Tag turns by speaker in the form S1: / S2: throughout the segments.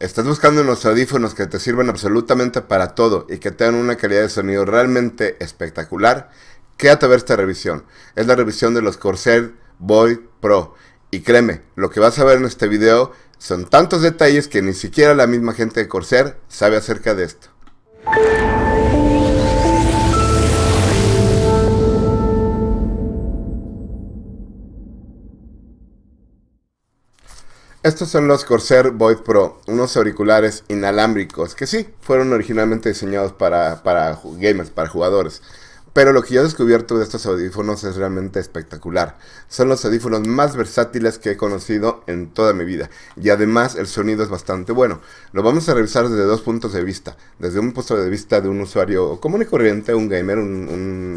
S1: ¿Estás buscando unos audífonos que te sirvan absolutamente para todo y que tengan una calidad de sonido realmente espectacular? Quédate a ver esta revisión. Es la revisión de los Corsair Void Pro. Y créeme, lo que vas a ver en este video son tantos detalles que ni siquiera la misma gente de Corsair sabe acerca de esto. Estos son los Corsair Void Pro, unos auriculares inalámbricos que sí, fueron originalmente diseñados para, para gamers, para jugadores. Pero lo que yo he descubierto de estos audífonos es realmente espectacular. Son los audífonos más versátiles que he conocido en toda mi vida. Y además el sonido es bastante bueno. Lo vamos a revisar desde dos puntos de vista. Desde un punto de vista de un usuario común y corriente, un gamer,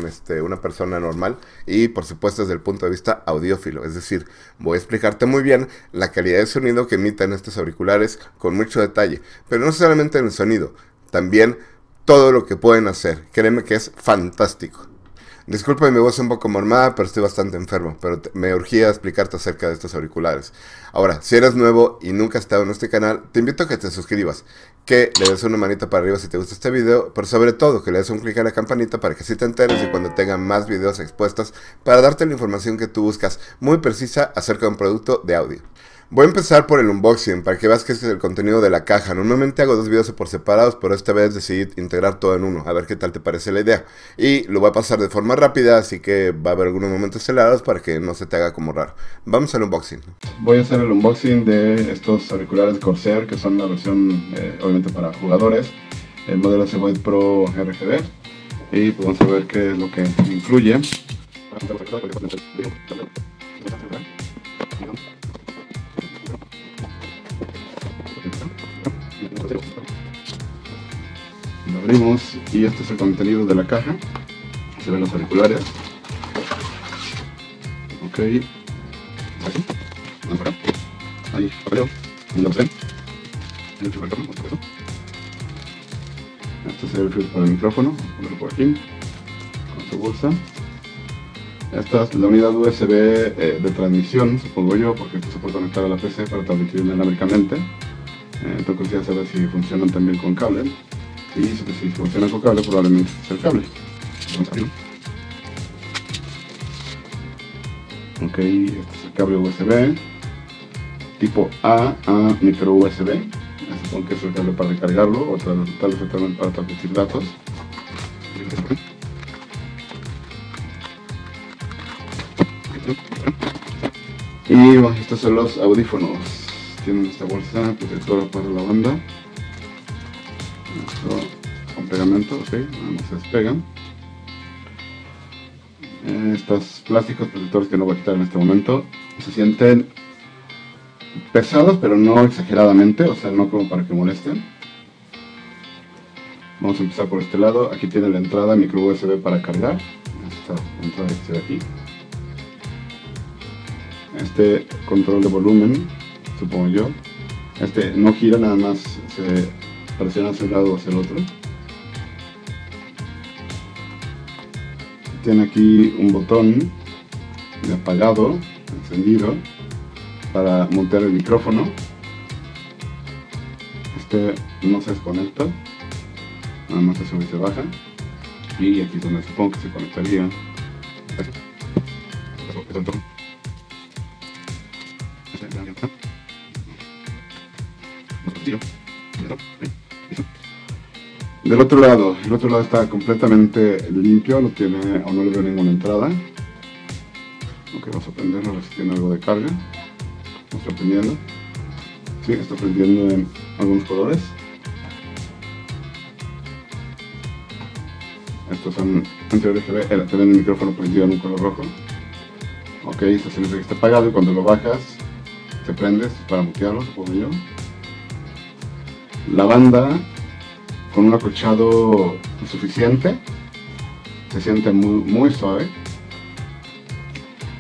S1: este, una persona normal. Y por supuesto desde el punto de vista audiófilo. Es decir, voy a explicarte muy bien la calidad de sonido que emiten estos auriculares con mucho detalle. Pero no solamente en el sonido, también todo lo que pueden hacer. Créeme que es fantástico. Disculpa mi voz un poco mormada, pero estoy bastante enfermo, pero me urgía explicarte acerca de estos auriculares. Ahora, si eres nuevo y nunca has estado en este canal, te invito a que te suscribas, que le des una manita para arriba si te gusta este video, pero sobre todo que le des un clic a la campanita para que así te enteres y cuando tenga más videos expuestos para darte la información que tú buscas muy precisa acerca de un producto de audio. Voy a empezar por el unboxing, para que veas que es el contenido de la caja. Normalmente hago dos videos por separados, pero esta vez decidí integrar todo en uno, a ver qué tal te parece la idea. Y lo voy a pasar de forma rápida, así que va a haber algunos momentos helados para que no se te haga como raro. Vamos al unboxing. Voy a hacer el unboxing de estos auriculares Corsair, que son la versión, eh, obviamente, para jugadores. El modelo es Pro RGB. Y pues vamos a ver qué es lo que incluye. Lo abrimos y este es el contenido de la caja. Se ven los auriculares. Ok. Aquí. Ahí, abrió. No lo sé. El Este es el filtro para el micrófono. Ponerlo por aquí. Con su bolsa. Esta es la unidad USB eh, de transmisión, supongo yo, porque esto se puede conectar a la PC para transmitir dinámicamente. Eh, entonces ya saber si funcionan también con cable. Y si funcionan con cable, probablemente es el cable. ok, este es el cable USB tipo A a micro USB. Supongo que es el cable para recargarlo o tal vez también para transmitir datos. Y bueno, estos son los audífonos. Tienen esta bolsa protectora para la banda con pegamento, ok, no se despegan estos plásticos protectores que no voy a quitar en este momento se sienten pesados pero no exageradamente, o sea no como para que molesten vamos a empezar por este lado, aquí tiene la entrada micro USB para cargar esta entrada que aquí este control de volumen supongo yo. Este no gira, nada más se presiona hacia un lado o hacia el otro. Tiene aquí un botón de apagado, encendido, para montar el micrófono. Este no se desconecta, nada más se baja. Y aquí es donde supongo que se conectaría. Del otro lado, el otro lado está completamente limpio, no tiene o no le veo ninguna entrada. Ok, vamos a prenderlo a ver si tiene algo de carga. No está prendiendo. Sí, está prendiendo en algunos colores. Estos son anteriores que ve, tener el micrófono prendido en un color rojo. Ok, esto significa que está apagado y cuando lo bajas, te prendes para mutearlo, supongo yo la banda con un acolchado suficiente, se siente muy, suave.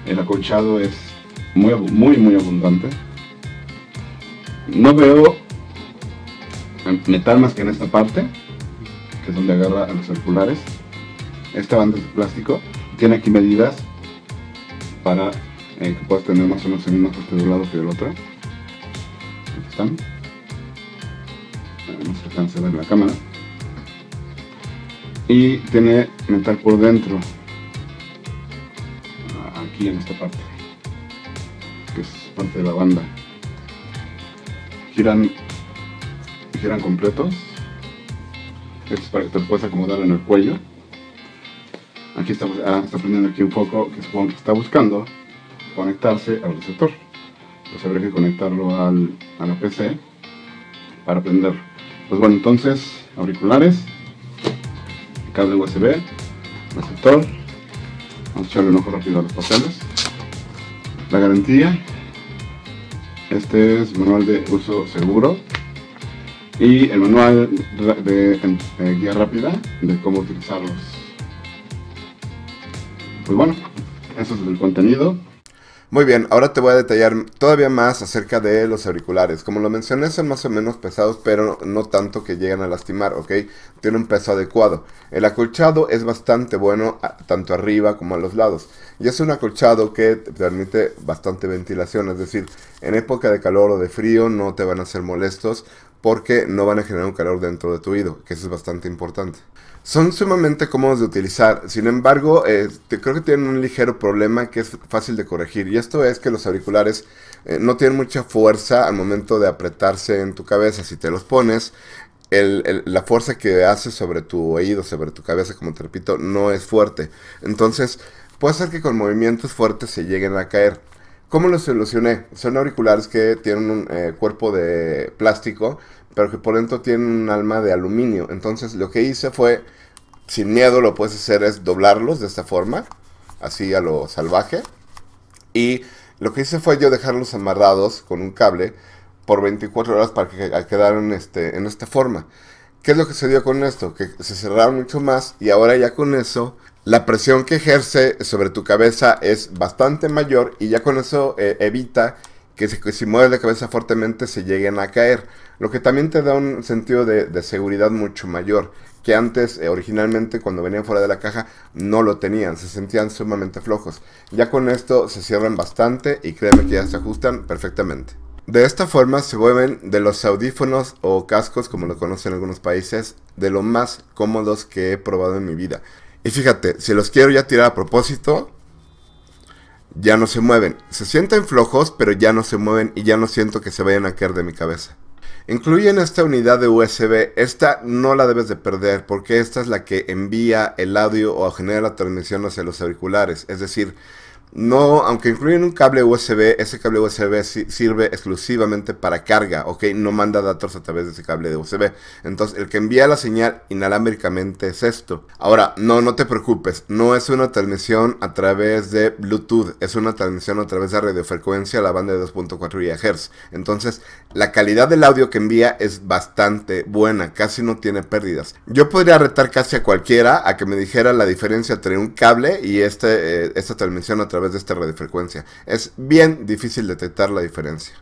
S1: El acolchado es muy, muy, muy abundante. No veo metal más que en esta parte, que es donde agarra a los circulares. Esta banda es de plástico, tiene aquí medidas para eh, que puedas tener más o menos el mismo parte de un lado que del otro. están que no se alcanza a ver la cámara. Y tiene metal por dentro. Ah, aquí en esta parte. Que es parte de la banda. Giran, giran completos. Esto es para que te lo puedas acomodar en el cuello. Aquí estamos aprendiendo ah, prendiendo aquí un poco que supongo que está buscando conectarse al receptor. Pues habría que conectarlo al, a la PC para prenderlo. Pues bueno, entonces, auriculares, cable USB, receptor. Vamos a echarle un ojo rápido a los papeles. La garantía. Este es manual de uso seguro. Y el manual de, de guía rápida de cómo utilizarlos. Pues bueno, eso es el contenido. Muy bien, ahora te voy a detallar todavía más acerca de los auriculares. Como lo mencioné, son más o menos pesados, pero no tanto que llegan a lastimar, ¿ok? Tienen un peso adecuado. El acolchado es bastante bueno tanto arriba como a los lados. Y es un acolchado que permite bastante ventilación, es decir, en época de calor o de frío no te van a ser molestos porque no van a generar un calor dentro de tu oído, que eso es bastante importante. Son sumamente cómodos de utilizar, sin embargo, eh, creo que tienen un ligero problema que es fácil de corregir, y esto es que los auriculares eh, no tienen mucha fuerza al momento de apretarse en tu cabeza. Si te los pones, la fuerza que hace sobre tu oído, sobre tu cabeza, como te repito, no es fuerte. Entonces, puede ser que con movimientos fuertes se lleguen a caer. ¿Cómo lo solucioné? Son auriculares que tienen un eh, cuerpo de plástico, pero que por dentro tienen un alma de aluminio. Entonces lo que hice fue, sin miedo lo puedes hacer es doblarlos de esta forma, así a lo salvaje. Y lo que hice fue yo dejarlos amarrados con un cable por 24 horas para que quedaran este, en esta forma. ¿Qué es lo que se dio con esto? Que se cerraron mucho más y ahora ya con eso la presión que ejerce sobre tu cabeza es bastante mayor y ya con eso eh, evita que si, mueves la cabeza fuertemente se lleguen a caer, lo que también te da un sentido de, seguridad mucho mayor que antes eh, originalmente cuando venían fuera de la caja no lo tenían, se sentían sumamente flojos. Ya con esto se cierran bastante y créeme que ya se ajustan perfectamente. De esta forma se vuelven de los audífonos o cascos como lo conocen algunos países de lo más cómodos que he probado en mi vida. Y fíjate, si los quiero ya tirar a propósito, ya no se mueven. Se sienten flojos, pero ya no se mueven y ya no siento que se vayan a caer de mi cabeza. Incluyen esta unidad de USB, esta no la debes de perder porque esta es la que envía el audio o genera la transmisión hacia los auriculares. Es decir, no, aunque incluyen un cable USB, ese cable USB sirve exclusivamente para carga, ¿ok? No manda datos a través de ese cable de USB. Entonces, el que envía la señal inalámbricamente es esto. Ahora, no, no te preocupes, no es una transmisión a través de Bluetooth, es una transmisión a través de radiofrecuencia a la banda de 2.4 GHz. Entonces, la calidad del audio que envía es bastante buena, casi no tiene pérdidas. Yo podría retar casi a cualquiera a que me dijera la diferencia entre un cable y este, eh, esta transmisión a través de esta radiofrecuencia. Es bien difícil detectar la diferencia.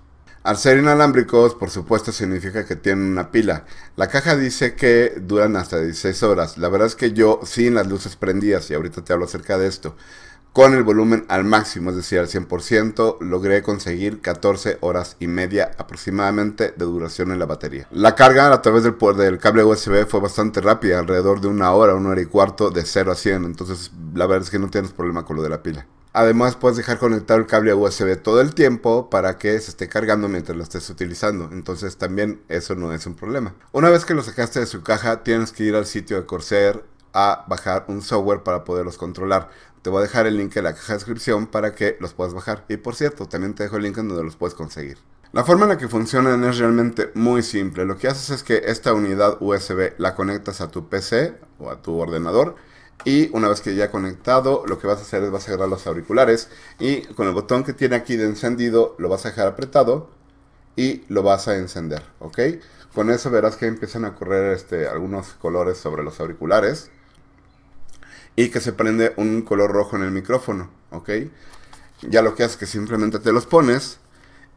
S1: Al ser inalámbricos, por supuesto, significa que tienen una pila. La caja dice que duran hasta 16 horas. La verdad es que yo, sin las luces prendidas, y ahorita te hablo acerca de esto, con el volumen al máximo, es decir, al 100%, logré conseguir 14 horas y media aproximadamente de duración en la batería. La carga a través del, del cable USB fue bastante rápida, alrededor de una hora, una hora y cuarto de 0 a 100, entonces la verdad es que no tienes problema con lo de la pila. Además puedes dejar conectado el cable USB todo el tiempo para que se esté cargando mientras lo estés utilizando, entonces también eso no es un problema. Una vez que lo sacaste de su caja tienes que ir al sitio de Corsair a bajar un software para poderlos controlar. Te voy a dejar el link en la caja de descripción para que los puedas bajar. Y por cierto, también te dejo el link en donde los puedes conseguir. La forma en la que funcionan es realmente muy simple. Lo que haces es que esta unidad USB la conectas a tu PC o a tu ordenador y una vez que ya conectado, lo que vas a hacer es vas a agarrar los auriculares y con el botón que tiene aquí de encendido lo vas a dejar apretado y lo vas a encender, ¿ok? Con eso verás que empiezan a correr este, algunos colores sobre los auriculares y que se prende un color rojo en el micrófono, ¿ok? Ya lo que haces es que simplemente te los pones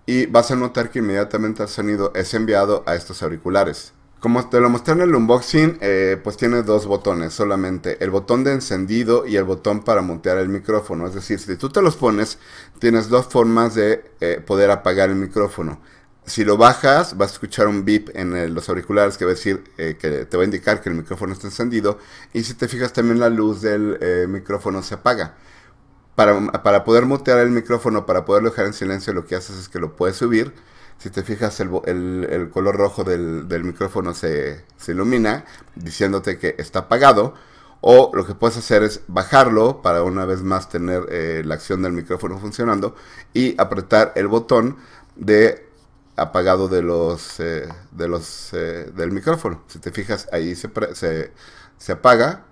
S1: y vas a notar que inmediatamente el sonido es enviado a estos auriculares. Como te lo mostré en el unboxing, eh, pues tiene dos botones solamente, el botón de encendido y el botón para montear el micrófono. Es decir, si tú te los pones, tienes dos formas de eh, poder apagar el micrófono si lo bajas, vas a escuchar un beep en los auriculares que va a decir eh, que te va a indicar que el micrófono está encendido. Y si te fijas, también la luz del eh, micrófono se apaga. Para, poder mutear el micrófono, para poderlo dejar en silencio, lo que haces es que lo puedes subir. Si te fijas, el, color rojo del, micrófono se, ilumina, diciéndote que está apagado. O lo que puedes hacer es bajarlo para una vez más tener eh, la acción del micrófono funcionando y apretar el botón de apagado de los, eh, de los eh, del micrófono. Si te fijas, ahí se, apaga,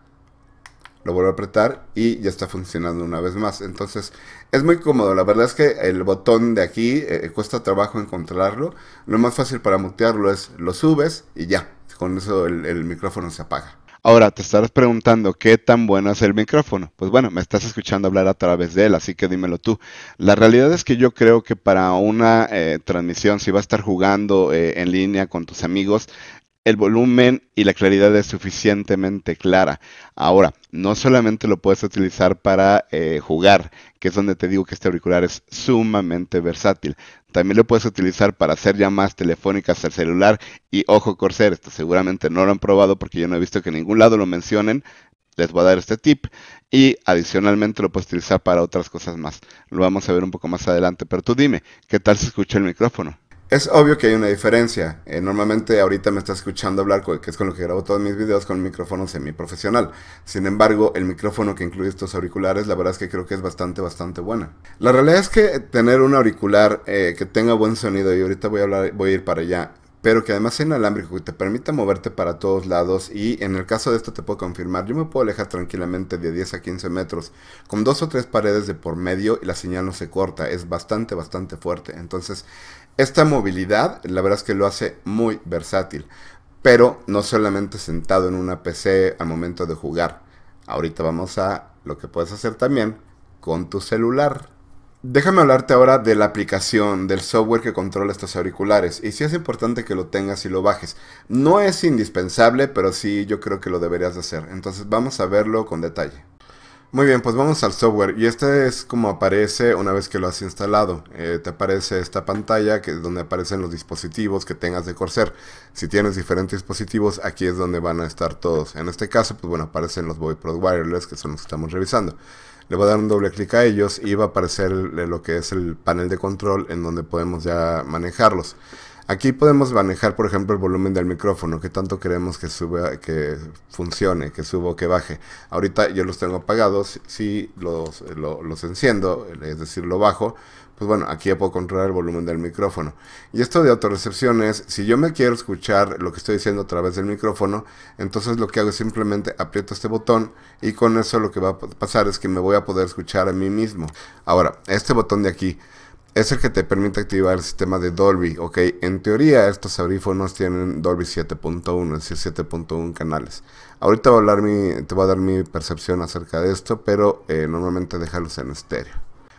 S1: lo vuelvo a apretar y ya está funcionando una vez más. Entonces es muy cómodo, la verdad es que el botón de aquí eh, cuesta trabajo encontrarlo. Lo más fácil para mutearlo es lo subes y ya, con eso el micrófono se apaga. Ahora, te estarás preguntando qué tan bueno es el micrófono. Pues bueno, me estás escuchando hablar a través de él, así que dímelo tú. La realidad es que yo creo que para una eh, transmisión, si vas a estar jugando eh, en línea con tus amigos, el volumen y la claridad es suficientemente clara. Ahora, no solamente lo puedes utilizar para eh, jugar, que es donde te digo que este auricular es sumamente versátil, también lo puedes utilizar para hacer llamadas telefónicas al celular y ojo Corsair, esto seguramente no lo han probado porque yo no he visto que en ningún lado lo mencionen. Les voy a dar este tip y adicionalmente lo puedes utilizar para otras cosas más. Lo vamos a ver un poco más adelante, pero tú dime, ¿qué tal se escucha el micrófono? Es obvio que hay una diferencia. Eh, normalmente ahorita me está escuchando hablar, que es con lo que grabo todos mis videos, con un micrófono semiprofesional. Sin embargo, el micrófono que incluye estos auriculares, la verdad es que creo que es bastante, bastante buena. La realidad es que tener un auricular eh, que tenga buen sonido, y ahorita voy a, hablar, voy a ir para allá, pero que además sea inalámbrico y te permita moverte para todos lados y en el caso de esto te puedo confirmar, yo me puedo alejar tranquilamente de 10 a 15 metros con dos o tres paredes de por medio y la señal no se corta, es bastante, bastante fuerte. Entonces, esta movilidad, la verdad es que lo hace muy versátil, pero no solamente sentado en una PC al momento de jugar. Ahorita vamos a lo que puedes hacer también con tu celular. Déjame hablarte ahora de la aplicación, del software que controla estos auriculares. Y si es importante que lo tengas y lo bajes. No es indispensable, pero sí yo creo que lo deberías hacer. Entonces vamos a verlo con detalle. Muy bien, pues vamos al software y este es como aparece una vez que lo has instalado. Eh, te aparece esta pantalla que es donde aparecen los dispositivos que tengas de Corsair. Si tienes diferentes dispositivos, aquí es donde van a estar todos. En este caso, pues bueno, aparecen los Pro Wireless que son los que estamos revisando. Le voy a dar un doble clic a ellos y va a aparecer lo que es el panel de control en donde podemos ya manejarlos. Aquí podemos manejar, por ejemplo, el volumen del micrófono, que tanto queremos que suba, que funcione, que suba o que baje. Ahorita yo los tengo apagados, si los, enciendo, es decir, lo bajo, pues bueno, aquí ya puedo controlar el volumen del micrófono. Y esto de autorrecepción es, si yo me quiero escuchar lo que estoy diciendo a través del micrófono, entonces lo que hago es simplemente aprieto este botón y con eso lo que va a pasar es que me voy a poder escuchar a mí mismo. Ahora, este botón de aquí es el que te permite activar el sistema de Dolby. Ok, en teoría estos aurífonos tienen Dolby 7.1, es decir, 7.1 canales. Ahorita voy a hablar te voy a dar mi percepción acerca de esto, pero eh, normalmente déjalos en estéreo.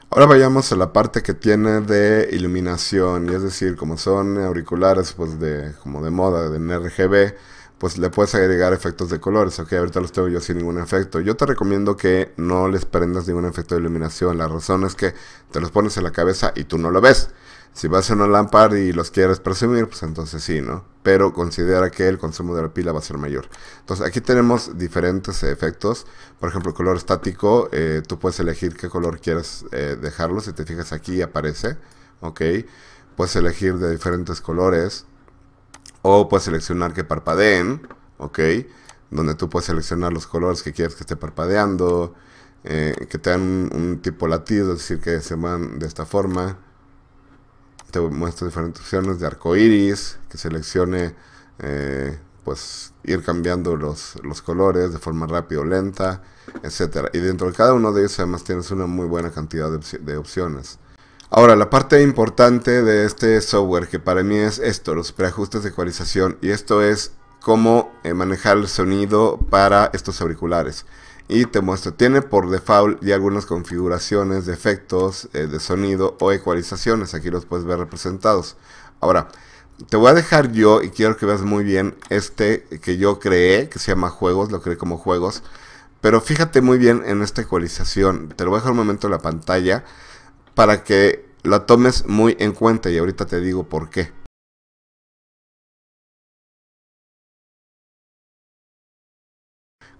S1: Ahora vayamos a la parte que tiene de iluminación, y es decir, como son auriculares pues de, como de moda, de RGB, pues le puedes agregar efectos de colores. Ok, ahorita los tengo yo sin ningún efecto. Yo te recomiendo que no les prendas ningún efecto de iluminación. La razón es que te los pones en la cabeza y tú no lo ves. Si vas a una lámpara y los quieres presumir, pues entonces sí, ¿no? Pero considera que el consumo de la pila va a ser mayor. Entonces aquí tenemos diferentes efectos. Por ejemplo, color estático, eh, tú puedes elegir qué color quieres eh, dejarlo. Si te fijas aquí aparece, ¿ok? Puedes elegir de diferentes colores. O puedes seleccionar que parpadeen, ¿ok? Donde tú puedes seleccionar los colores que quieres que esté parpadeando, eh, que te un, tipo latido, es decir, que se van de esta forma. Te muestro diferentes opciones de arco iris, que seleccione, eh, pues, ir cambiando los, colores de forma rápida o lenta, etc. Y dentro de cada uno de ellos, además, tienes una muy buena cantidad de opciones. Ahora, la parte importante de este software que para mí es esto, los preajustes de ecualización, y esto es cómo eh, manejar el sonido para estos auriculares. Y te muestro, tiene por default ya algunas configuraciones de efectos eh, de sonido o ecualizaciones, aquí los puedes ver representados. Ahora, te voy a dejar yo y quiero que veas muy bien este que yo creé, que se llama juegos, lo creé como juegos. Pero fíjate muy bien en esta ecualización, te lo voy a dejar un momento en la pantalla para que la tomes muy en cuenta y ahorita te digo por qué.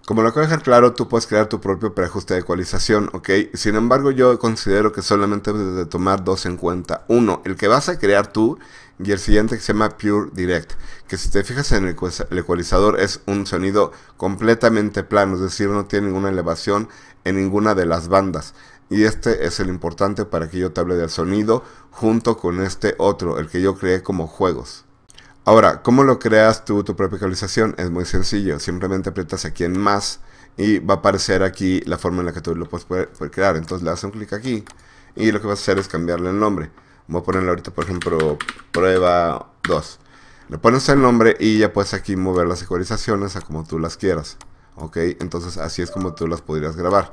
S1: Como lo acabo de dejar claro, tú puedes crear tu propio preajuste de ecualización, ¿ok? Sin embargo, yo considero que solamente debes de tomar dos en cuenta. Uno, el que vas a crear tú y el siguiente que se llama Pure Direct, que si te fijas en el ecualizador es un sonido completamente plano, es decir, no tiene ninguna elevación en ninguna de las bandas y este es el importante para que yo te hable del sonido junto con este otro, el que yo creé como juegos. Ahora, ¿cómo lo creas tú tu propia ecualización? Es muy sencillo, simplemente aprietas aquí en más y va a aparecer aquí la forma en la que tú lo puedes crear. Entonces le haces un clic aquí y lo que vas a hacer es cambiarle el nombre. Voy a ponerle ahorita, por ejemplo, prueba 2. Le pones el nombre y ya puedes aquí mover las ecualizaciones a como tú las quieras. ¿Ok? Entonces así es como tú las podrías grabar.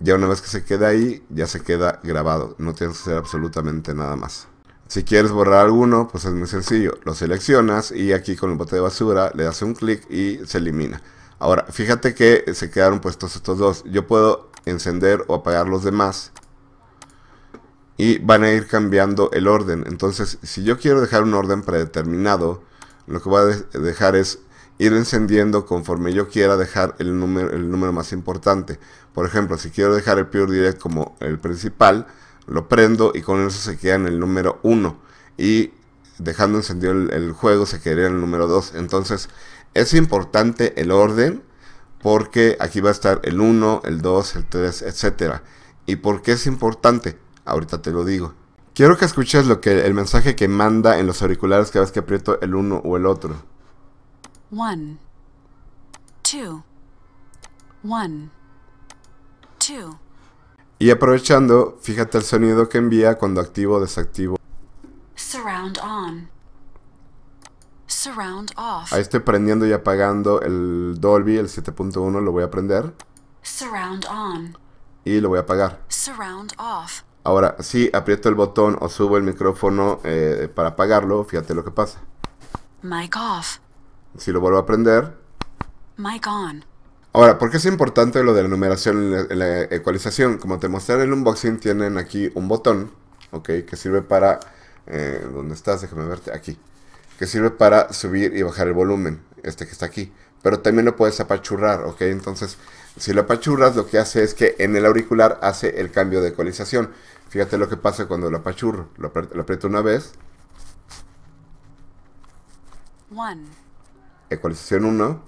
S1: Ya una vez que se queda ahí, ya se queda grabado. No tienes que hacer absolutamente nada más. Si quieres borrar alguno, pues es muy sencillo. Lo seleccionas y aquí con el bote de basura le das un clic y se elimina. Ahora, fíjate que se quedaron puestos estos dos. Yo puedo encender o apagar los demás. Y van a ir cambiando el orden. Entonces, si yo quiero dejar un orden predeterminado, lo que voy a dejar es ir encendiendo conforme yo quiera dejar el número, el número más importante. Por ejemplo, si quiero dejar el Pure Direct como el principal, lo prendo y con eso se queda en el número 1. Y dejando encendido el, juego se quedaría en el número 2. Entonces es importante el orden porque aquí va a estar el 1, el 2, el 3, etc. ¿Y por qué es importante? Ahorita te lo digo. Quiero que escuches lo que, el mensaje que manda en los auriculares cada vez que aprieto el uno o el otro. 1 two, one, two. Y aprovechando, fíjate el sonido que envía cuando activo o desactivo. Surround on. Surround off. Ahí estoy prendiendo y apagando el Dolby, el 7.1 lo voy a prender. Surround on. Y lo voy a apagar. Surround off. Ahora, si aprieto el botón o subo el micrófono eh, para apagarlo, fíjate lo que pasa. Mic off. Si lo vuelvo a aprender. Ahora, ¿por qué es importante lo de la numeración y la, ecualización? Como te mostré en el unboxing, tienen aquí un botón, ¿ok? Que sirve para... Eh, ¿Dónde estás? Déjame verte. Aquí. Que sirve para subir y bajar el volumen, este que está aquí. Pero también lo puedes apachurrar, ¿ok? Entonces, si lo apachurras, lo que hace es que en el auricular hace el cambio de ecualización. Fíjate lo que pasa cuando lo apachurro. Lo, lo aprieto una vez. One ecualización 1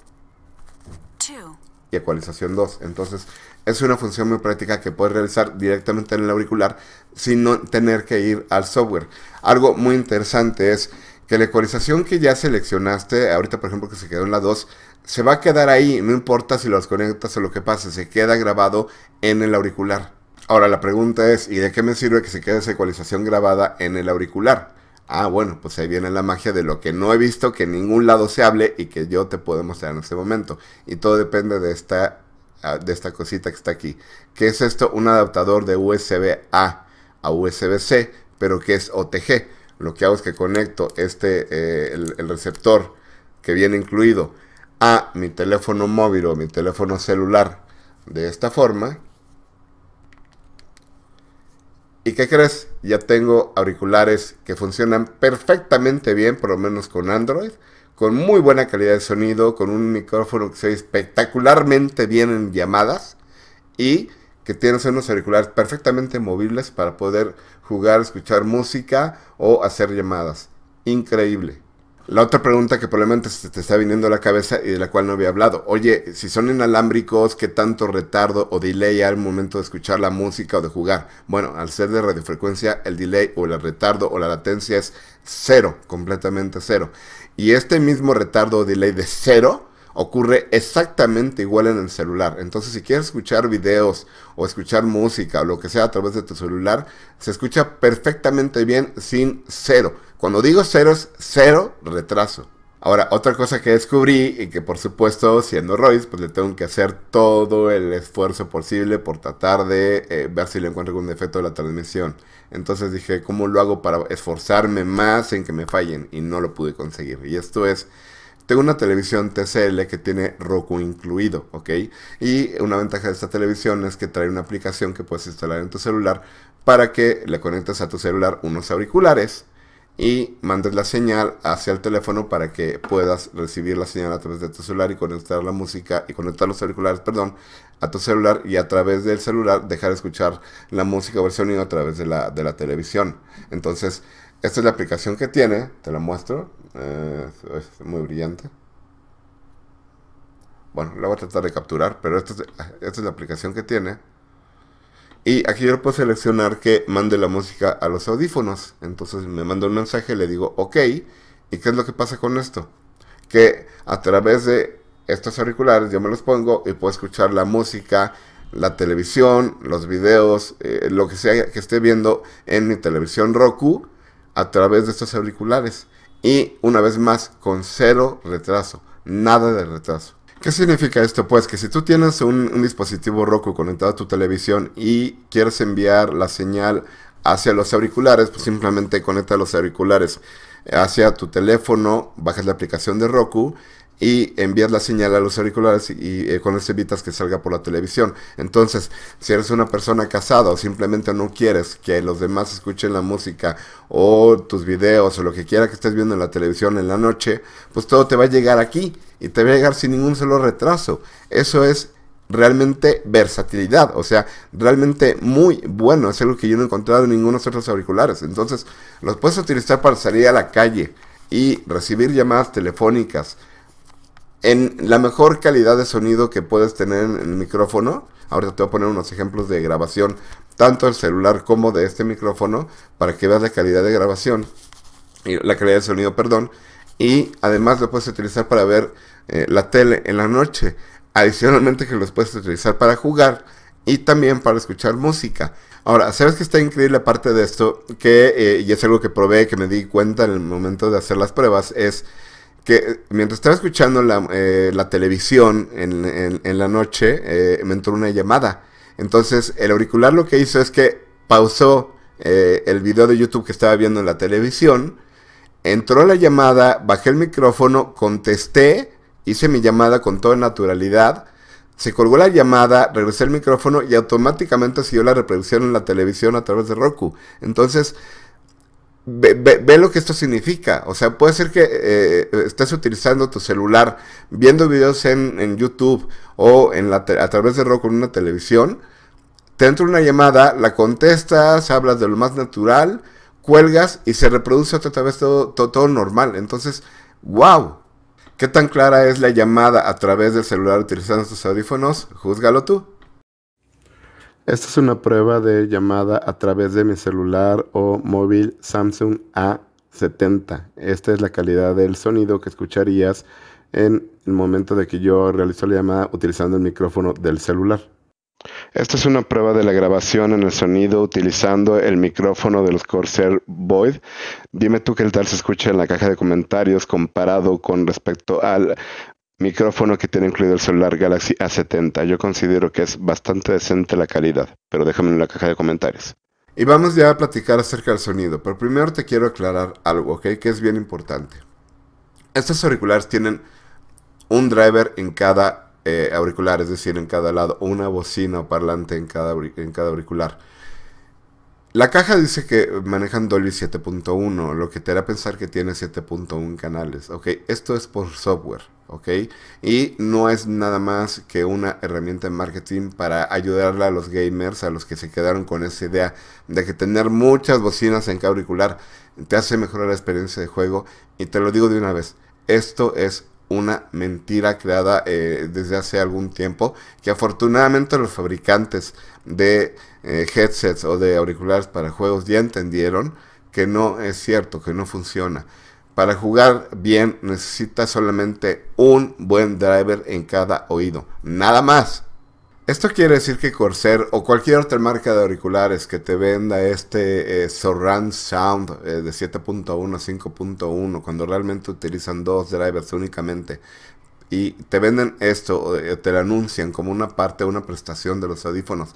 S1: y ecualización 2. Entonces, es una función muy práctica que puedes realizar directamente en el auricular sin tener que ir al software. Algo muy interesante es que la ecualización que ya seleccionaste, ahorita por ejemplo que se quedó en la 2, se va a quedar ahí, no importa si lo desconectas o lo que pase, se queda grabado en el auricular. Ahora la pregunta es, ¿y de qué me sirve que se quede esa ecualización grabada en el auricular? ah, bueno, pues ahí viene la magia de lo que no he visto, que en ningún lado se hable y que yo te puedo mostrar en este momento. Y todo depende de esta, ah, de esta cosita que está aquí. ¿Qué es esto? Un adaptador de USB A a USB-C, pero que es OTG. Lo que hago es que conecto este, eh, el receptor que viene incluido a mi teléfono móvil o mi teléfono celular de esta forma ¿Y qué crees? Ya tengo auriculares que funcionan perfectamente bien, por lo menos con Android, con muy buena calidad de sonido, con un micrófono que se ve espectacularmente bien en llamadas y que tienes unos auriculares perfectamente movibles para poder jugar, escuchar música o hacer llamadas. Increíble. La otra pregunta que probablemente te está viniendo a la cabeza y de la cual no había hablado. Oye, si son inalámbricos, ¿qué tanto retardo o delay hay al momento de escuchar la música o de jugar? Bueno, al ser de radiofrecuencia, el delay o el retardo o la latencia es cero, completamente cero. Y este mismo retardo o delay de cero ocurre exactamente igual en el celular. Entonces, si quieres escuchar videos o escuchar música o lo que sea a través de tu celular, se escucha perfectamente bien sin cero. Cuando digo cero es cero retraso. Ahora, otra cosa que descubrí y que por supuesto siendo Royce, pues le tengo que hacer todo el esfuerzo posible por tratar de eh, ver si le encuentro algún defecto de la transmisión. Entonces dije, ¿cómo lo hago para esforzarme más en que me fallen? Y no lo pude conseguir. Y esto es, tengo una televisión TCL que tiene Roku incluido, ¿ok? Y una ventaja de esta televisión es que trae una aplicación que puedes instalar en tu celular para que le conectes a tu celular unos auriculares y mandes la señal hacia el teléfono para que puedas recibir la señal a través de tu celular y conectar la música y conectar los auriculares, perdón, a tu celular y a través del celular dejar escuchar la música o el sonido a través de la, de la televisión. Entonces, esta es la aplicación que tiene, te la muestro, eh, es muy brillante. Bueno, la voy a tratar de capturar, pero esta es la aplicación que tiene. Y aquí yo puedo seleccionar que mande la música a los audífonos. Entonces me manda un mensaje, le digo OK. ¿Y qué es lo que pasa con esto? Que a través de estos auriculares yo me los pongo y puedo escuchar la música, la televisión, los videos, eh, lo que sea que esté viendo en mi televisión Roku a través de estos auriculares. Y una vez más, con cero retraso, nada de retraso. ¿Qué significa esto? Pues que si tú tienes un, dispositivo Roku conectado a tu televisión y quieres enviar la señal hacia los auriculares, pues simplemente conecta los auriculares hacia tu teléfono, bajas la aplicación de Roku y envías la señal a los auriculares y, eh, con eso evitas que salga por la televisión. Entonces, si eres una persona casada o simplemente no quieres que los demás escuchen la música o tus videos o lo que quiera que estés viendo en la televisión en la noche, pues todo te va a llegar aquí y te va a llegar sin ningún solo retraso. Eso es realmente versatilidad, o sea, realmente muy bueno, es algo que yo no he encontrado en ninguno de otros auriculares. Entonces, los puedes utilizar para salir a la calle y recibir llamadas telefónicas, en la mejor calidad de sonido que puedes tener en el micrófono. Ahora te voy a poner unos ejemplos de grabación, tanto del celular como de este micrófono, para que veas la calidad de grabación, y la calidad de sonido, perdón. Y además lo puedes utilizar para ver eh, la tele en la noche. Adicionalmente que los puedes utilizar para jugar y también para escuchar música. Ahora, ¿sabes que está increíble parte de esto? Que, eh, y es algo que probé, que me di cuenta en el momento de hacer las pruebas, es que eh, mientras estaba escuchando la, eh, televisión en, la noche, eh, me entró una llamada. Entonces el auricular lo que hizo es que pausó el video de YouTube que estaba viendo en la televisión, entró la llamada, bajé el micrófono, contesté, hice mi llamada con toda naturalidad, se colgó la llamada, regresé el micrófono y automáticamente siguió la reproducción en la televisión a través de Roku. Entonces Ve, ve, lo que esto significa. O sea, puede ser que eh, eh, estés utilizando tu celular, viendo videos en, YouTube o en la a través de rock en una televisión. Te entra una llamada, la contestas, hablas de lo más natural, cuelgas y se reproduce otra vez todo, todo, normal. Entonces, wow. ¿Qué tan clara es la llamada a través del celular utilizando tus audífonos? Júzgalo tú. Esta es una prueba de llamada a través de mi celular o móvil Samsung A70. Esta es la calidad del sonido que escucharías en el momento de que yo realizo la llamada utilizando el micrófono del celular. Esta es una prueba de la grabación en el sonido utilizando el micrófono de los Corsair Void. Dime tú qué tal se escucha en la caja de comentarios comparado con respecto al Micrófono que tiene incluido el celular Galaxy A70. Yo considero que es bastante decente la calidad, pero déjame en la caja de comentarios. Y vamos ya a platicar acerca del sonido, pero primero te quiero aclarar algo, ¿ok? Que es bien importante. Estos auriculares tienen un driver en cada eh, auricular, es decir, en cada lado, una bocina o parlante en cada, en cada auricular. La caja dice que manejan Dolby 7.1, lo que te hará pensar que tiene 7.1 canales. Ok, esto es por software, ¿ok? Y no es nada más que una herramienta de marketing para ayudarle a los gamers, a los que se quedaron con esa idea de que tener muchas bocinas en cada auricular te hace mejorar la experiencia de juego. Y te lo digo de una vez, esto es una mentira creada eh, desde hace algún tiempo que afortunadamente los fabricantes de eh, headsets o de auriculares para juegos ya entendieron que no es cierto, que no funciona. Para jugar bien necesitas solamente un buen driver en cada oído, nada más. Esto quiere decir que Corsair o cualquier otra marca de auriculares que te venda este eh, Surround Sound eh, de 7.1 a 5.1, cuando realmente utilizan dos drivers únicamente, y te venden esto, eh, te lo anuncian como una parte, una prestación de los audífonos,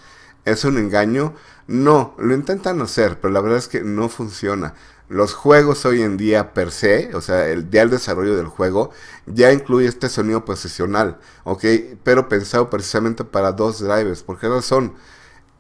S1: ¿es un engaño? No, lo intentan hacer, pero la verdad es que no funciona los juegos hoy en día per se, o sea, el, día del desarrollo del juego, ya incluye este sonido posicional, ¿ok? Pero pensado precisamente para dos drivers. ¿Por qué razón?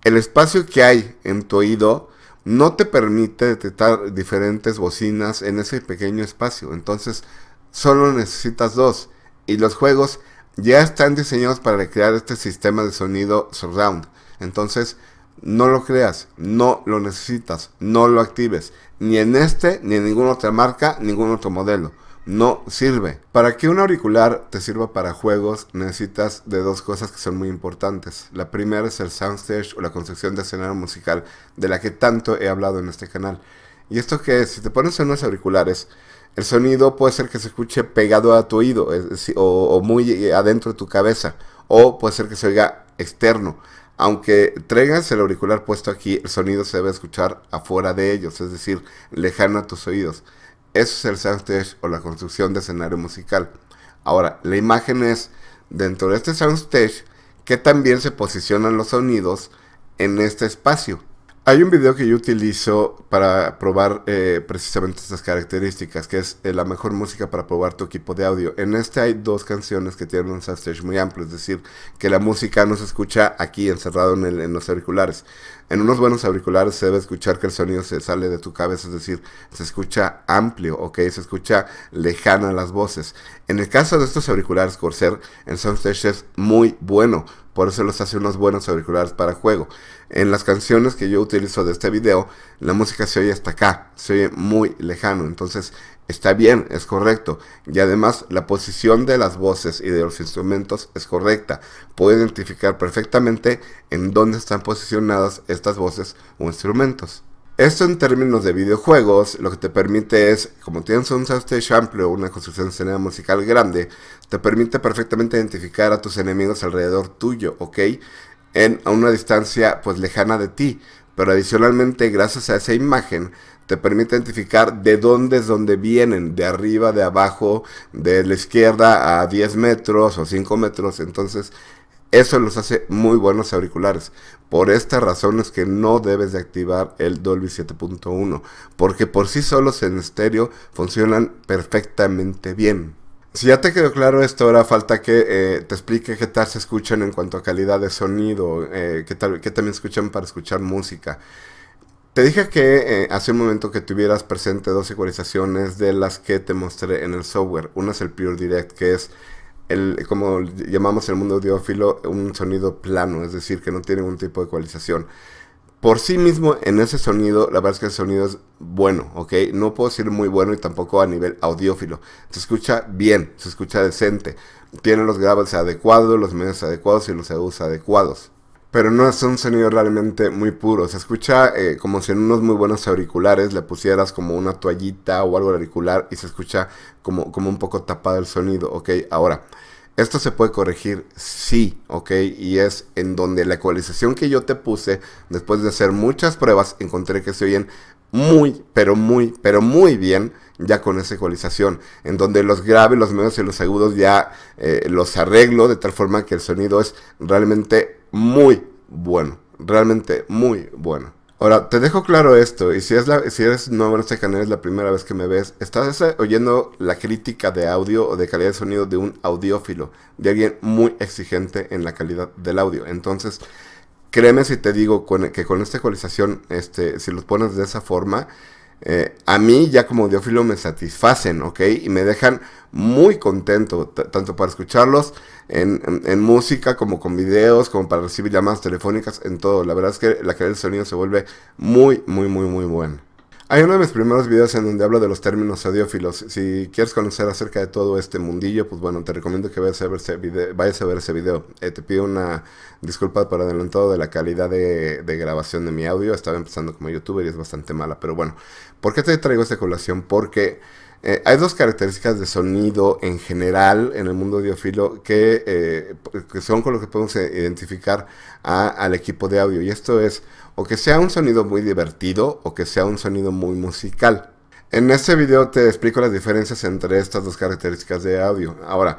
S1: El espacio que hay en tu oído no te permite detectar diferentes bocinas en ese pequeño espacio. Entonces, solo necesitas dos. Y los juegos ya están diseñados para crear este sistema de sonido surround. Entonces, no lo creas, no lo necesitas, no lo actives ni en este, ni en ninguna otra marca, ningún otro modelo. No sirve. Para que un auricular te sirva para juegos, necesitas de dos cosas que son muy importantes. La primera es el soundstage o la construcción de escenario musical, de la que tanto he hablado en este canal. Y esto que si te pones en unos auriculares, el sonido puede ser que se escuche pegado a tu oído o, o muy eh, adentro de tu cabeza, o puede ser que se oiga externo. Aunque traigas el auricular puesto aquí, el sonido se debe escuchar afuera de ellos, es decir, lejano a tus oídos. Eso es el soundstage o la construcción de escenario musical. Ahora, la imagen es dentro de este soundstage que también se posicionan los sonidos en este espacio. Hay un video que yo utilizo para probar eh, precisamente estas características, que es eh, la mejor música para probar tu equipo de audio. En este hay dos canciones que tienen un soundstage muy amplio, es decir, que la música no se escucha aquí encerrado en, los auriculares. En unos buenos auriculares se debe escuchar que el sonido se sale de tu cabeza, es decir, se escucha amplio, ok, se escucha lejana las voces. En el caso de estos auriculares Corsair, el soundstage es muy bueno, por eso los hace unos buenos auriculares para juego. En las canciones que yo utilizo de este video, la música se oye hasta acá, se oye muy lejano, entonces está bien, es correcto. Y además la posición de las voces y de los instrumentos es correcta. Puedo identificar perfectamente en dónde están posicionadas estas voces o instrumentos. Esto en términos de videojuegos, lo que te permite es, como tienes un soundstage amplio, una construcción escena musical grande, te permite perfectamente identificar a tus enemigos alrededor tuyo, ¿ok? en, a una distancia pues lejana de ti, pero adicionalmente gracias a esa imagen te permite identificar de dónde es donde vienen, de arriba, de abajo, de la izquierda a 10 metros o 5 metros, entonces eso los hace muy buenos auriculares. Por estas razones que no debes de activar el Dolby 7.1, porque por sí solos en estéreo funcionan perfectamente bien. Si ya te quedó claro esto, ahora falta que eh, te explique qué tal se escuchan en cuanto a calidad de sonido, eh, qué, tal, qué también escuchan para escuchar música. Te dije que eh, hace un momento que tuvieras presente dos ecualizaciones de las que te mostré en el software. Una es el Pure Direct, que es el, como llamamos en el mundo audiófilo, un sonido plano, es decir, que no tiene ningún tipo de ecualización por sí mismo en ese sonido, la verdad es que el sonido es bueno, ¿ok? No puedo decir muy bueno y tampoco a nivel audiófilo. Se escucha bien, se escucha decente. Tiene los graves adecuados, los medios adecuados y los agudos adecuados. Pero no es un sonido realmente muy puro. Se escucha eh, como si en unos muy buenos auriculares le pusieras como una toallita o algo auricular y se escucha como, como un poco tapado el sonido, ¿ok? Ahora, esto se puede corregir, sí, ok, y es en donde la ecualización que yo te puse, después de hacer muchas pruebas, encontré que se oyen muy, pero muy, pero muy bien ya con esa ecualización, en donde los graves, los medios y los agudos ya eh, los arreglo de tal forma que el sonido es realmente muy bueno, realmente muy bueno. Ahora, te dejo claro esto, y si, es la, si eres nuevo en este canal, es la primera vez que me ves, estás oyendo la crítica de audio o de calidad de sonido de un audiófilo, de alguien muy exigente en la calidad del audio. Entonces, créeme si te digo que con esta ecualización, este, si los pones de esa forma, eh, a mí ya como audiófilo me satisfacen, ¿ok? Y me dejan muy contento, tanto para escucharlos en, en, música como con videos, como para recibir llamadas telefónicas, en todo. La verdad es que la calidad del sonido se vuelve muy, muy, muy, muy buena. Hay uno de mis primeros videos en donde hablo de los términos audiófilos. Si quieres conocer acerca de todo este mundillo, pues bueno, te recomiendo que vayas a ver ese video. a ver ese video. Eh, te pido una disculpa por adelantado de la calidad de, grabación de mi audio. Estaba empezando como youtuber y es bastante mala, pero bueno. ¿Por qué te traigo esta colación? Porque eh, hay dos características de sonido en general en el mundo audiofilo que, eh, son con lo que podemos eh, identificar al equipo de audio. Y esto es o que sea un sonido muy divertido o que sea un sonido muy musical. En este video te explico las diferencias entre estas dos características de audio. Ahora,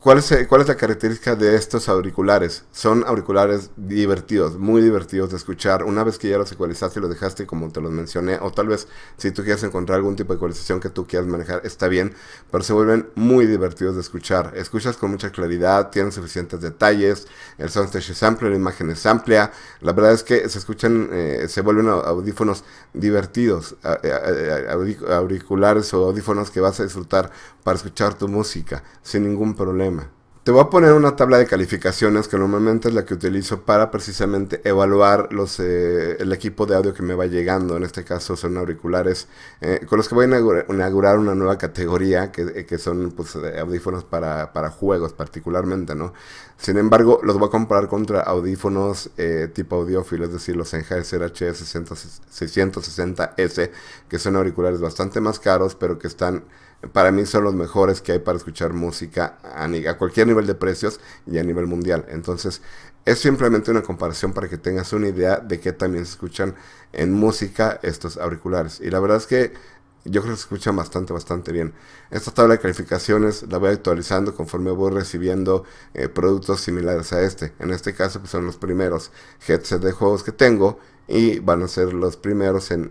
S1: ¿Cuál es, la característica de estos auriculares? Son auriculares divertidos, muy divertidos de escuchar. Una vez que ya los ecualizaste y los dejaste como te los mencioné, o tal vez si tú quieres encontrar algún tipo de ecualización que tú quieras manejar, está bien, pero se vuelven muy divertidos de escuchar. Escuchas con mucha claridad, tienen suficientes detalles, el soundstage es amplio, la imagen es amplia. La verdad es que se escuchan, eh, se vuelven audífonos divertidos, auriculares o audífonos que vas a disfrutar para escuchar tu música sin ningún problema. Te voy a poner una tabla de calificaciones que normalmente es la que utilizo para precisamente evaluar los, eh, el equipo de audio que me va llegando. En este caso son auriculares eh, con los que voy a inaugurar una nueva categoría que, eh, son pues, audífonos para, juegos particularmente, ¿no? Sin embargo, los voy a comprar contra audífonos tipo audiófilo, es decir, los Sennheiser HS660S, que son auriculares bastante más caros, pero que están para mí son los mejores que hay para escuchar música a, cualquier nivel de precios y a nivel mundial. Entonces, es simplemente una comparación para que tengas una idea de que también se escuchan en música estos auriculares. Y la verdad es que yo creo que se escuchan bastante, bastante bien. Esta tabla de calificaciones la voy actualizando conforme voy recibiendo eh, productos similares a este. En este caso, pues son los primeros headset de juegos que tengo y van a ser los primeros en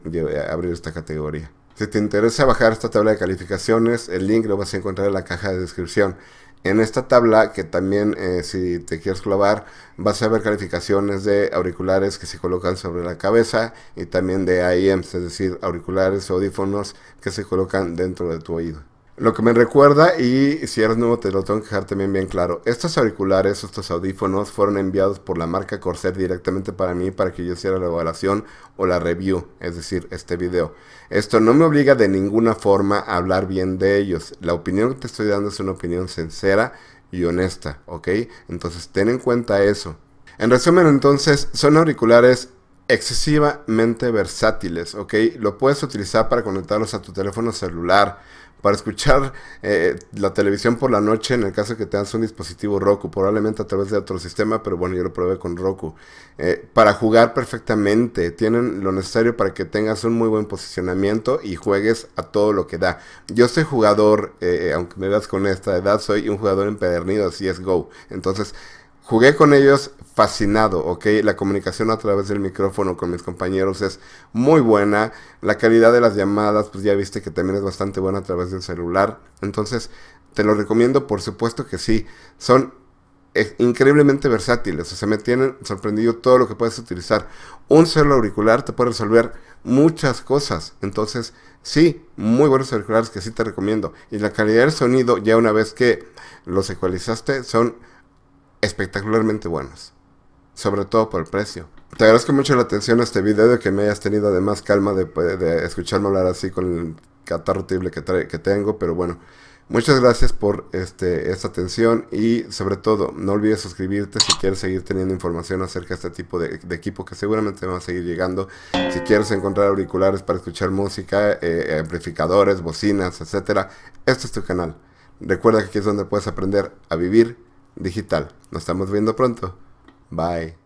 S1: abrir esta categoría. Si te interesa bajar esta tabla de calificaciones, el link lo vas a encontrar en la caja de descripción. En esta tabla, que también eh, si te quieres clavar, vas a ver calificaciones de auriculares que se colocan sobre la cabeza y también de IEMs, es decir, auriculares o audífonos que se colocan dentro de tu oído. Lo que me recuerda, y si eres nuevo te lo tengo que dejar también bien claro, estos auriculares, estos audífonos fueron enviados por la marca Corsair directamente para mí para que yo hiciera la evaluación o la review, es decir, este video. Esto no me obliga de ninguna forma a hablar bien de ellos. La opinión que te estoy dando es una opinión sincera y honesta, ¿ok? Entonces ten en cuenta eso. En resumen entonces, son auriculares excesivamente versátiles, ¿ok? Lo puedes utilizar para conectarlos a tu teléfono celular, para escuchar eh, la televisión por la noche en el caso de que tengas un dispositivo Roku, probablemente a través de otro sistema, pero bueno, yo lo probé con Roku. Eh, para jugar perfectamente, tienen lo necesario para que tengas un muy buen posicionamiento y juegues a todo lo que da. Yo soy jugador, eh, aunque me veas con esta edad, soy un jugador empedernido, así es Go. Entonces, Jugué con ellos fascinado, ¿ok? La comunicación a través del micrófono con mis compañeros es muy buena. La calidad de las llamadas, pues ya viste que también es bastante buena a través del celular. Entonces, te lo recomiendo, por supuesto que sí. Son eh, increíblemente versátiles. O sea, me tienen sorprendido todo lo que puedes utilizar. Un solo auricular te puede resolver muchas cosas. Entonces, sí, muy buenos auriculares que sí te recomiendo. Y la calidad del sonido, ya una vez que los ecualizaste, son espectacularmente buenos. Sobre todo por el precio. Te agradezco mucho la atención a este video De que me hayas tenido además calma de, escucharme hablar así con el catarro terrible que, que tengo, pero bueno. Muchas gracias por este, esta atención y sobre todo no olvides suscribirte si quieres seguir teniendo información acerca de este tipo de, equipo que seguramente va a seguir llegando. Si quieres encontrar auriculares para escuchar música, eh, amplificadores, bocinas, etcétera, Este es tu canal. Recuerda que aquí es donde puedes aprender a vivir digital. Nos estamos viendo pronto. Bye.